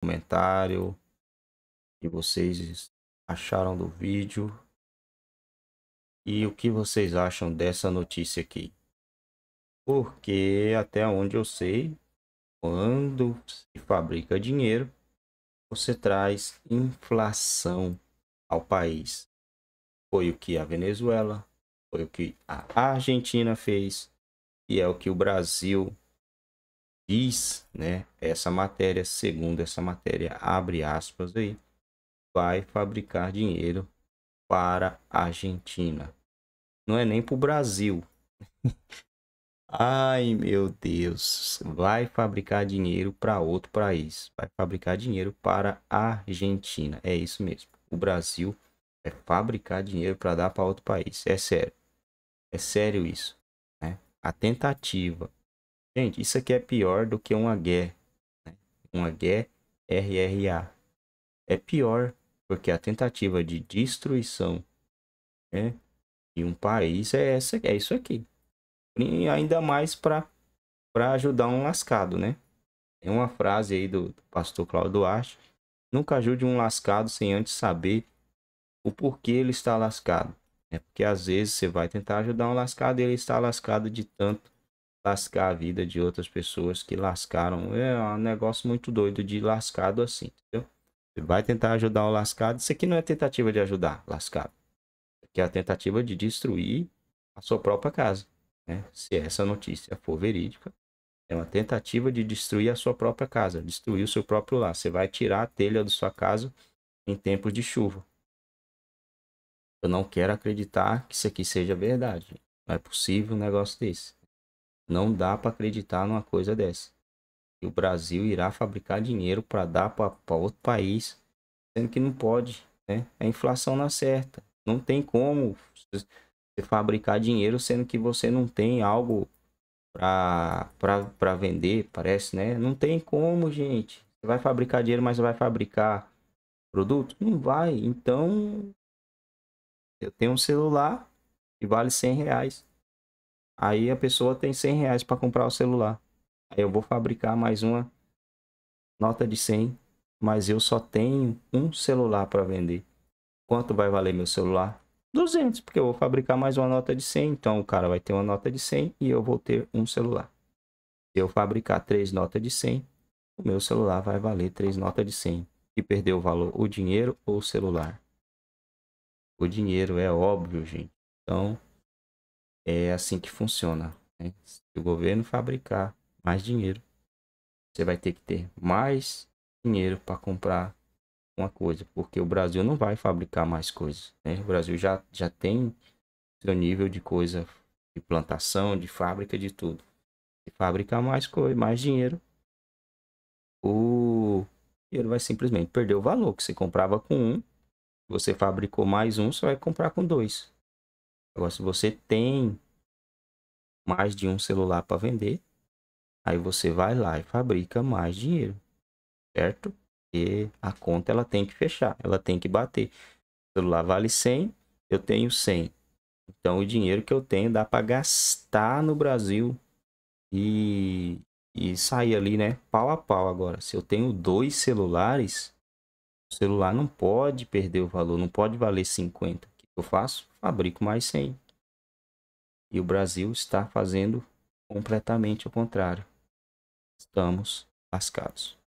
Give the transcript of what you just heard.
comentário que vocês acharam do vídeo e o que vocês acham dessa notícia aqui. Porque até onde eu sei, quando se fabrica dinheiro, você traz inflação ao país. Foi o que a Venezuela, foi o que a Argentina fez e é o que o Brasil diz, né, essa matéria, segundo essa matéria, abre aspas aí, vai fabricar dinheiro para a Argentina. Não é nem para o Brasil. Ai, meu Deus. Vai fabricar dinheiro para outro país. Vai fabricar dinheiro para a Argentina. É isso mesmo. O Brasil é fabricar dinheiro para dar para outro país. É sério. É sério isso. Né? A tentativa Gente, isso aqui é pior do que uma guerra. Né? Uma guerra RRA. É pior, porque a tentativa de destruição né, de um país é, essa, é isso aqui. E ainda mais para ajudar um lascado, né? É uma frase aí do, do pastor Claudio Duarte. Nunca ajude um lascado sem antes saber o porquê ele está lascado. É porque às vezes você vai tentar ajudar um lascado e ele está lascado de tanto lascar a vida de outras pessoas que lascaram. É um negócio muito doido de lascado assim, entendeu? Você vai tentar ajudar o lascado. Isso aqui não é tentativa de ajudar lascado. Isso aqui é a tentativa de destruir a sua própria casa. Né? Se essa notícia for verídica, é uma tentativa de destruir a sua própria casa, destruir o seu próprio lar. Você vai tirar a telha da sua casa em tempos de chuva. Eu não quero acreditar que isso aqui seja verdade. Né? Não é possível um negócio desse. Não dá para acreditar numa coisa dessa. o Brasil irá fabricar dinheiro para dar para outro país, sendo que não pode. Né? A inflação na certa. Não tem como você fabricar dinheiro sendo que você não tem algo para vender, parece, né? Não tem como, gente. Você vai fabricar dinheiro, mas vai fabricar produto? Não vai. Então, eu tenho um celular que vale 100 reais. Aí a pessoa tem 100 reais para comprar o celular. Aí eu vou fabricar mais uma nota de 100, mas eu só tenho um celular para vender. Quanto vai valer meu celular? 200, porque eu vou fabricar mais uma nota de 100. Então o cara vai ter uma nota de 100 e eu vou ter um celular. Se eu fabricar três notas de 100, o meu celular vai valer três notas de 100. E perdeu o valor, o dinheiro ou o celular? O dinheiro é óbvio, gente. Então, é assim que funciona. Né? Se o governo fabricar mais dinheiro, você vai ter que ter mais dinheiro para comprar uma coisa, porque o Brasil não vai fabricar mais coisas. Né? O Brasil já, já tem seu nível de coisa de plantação, de fábrica, de tudo. Se fabricar mais coisa, mais dinheiro, o dinheiro vai simplesmente perder o valor que você comprava com um. Você fabricou mais um, você vai comprar com dois. Agora, se você tem mais de um celular para vender, aí você vai lá e fabrica mais dinheiro, certo? Porque a conta ela tem que fechar, ela tem que bater. O celular vale 100, eu tenho 100. Então, o dinheiro que eu tenho dá para gastar no Brasil e, e sair ali, né? Pau a pau agora. Se eu tenho dois celulares, o celular não pode perder o valor, não pode valer 50 eu faço? Fabrico mais 100. E o Brasil está fazendo completamente o contrário. Estamos lascados.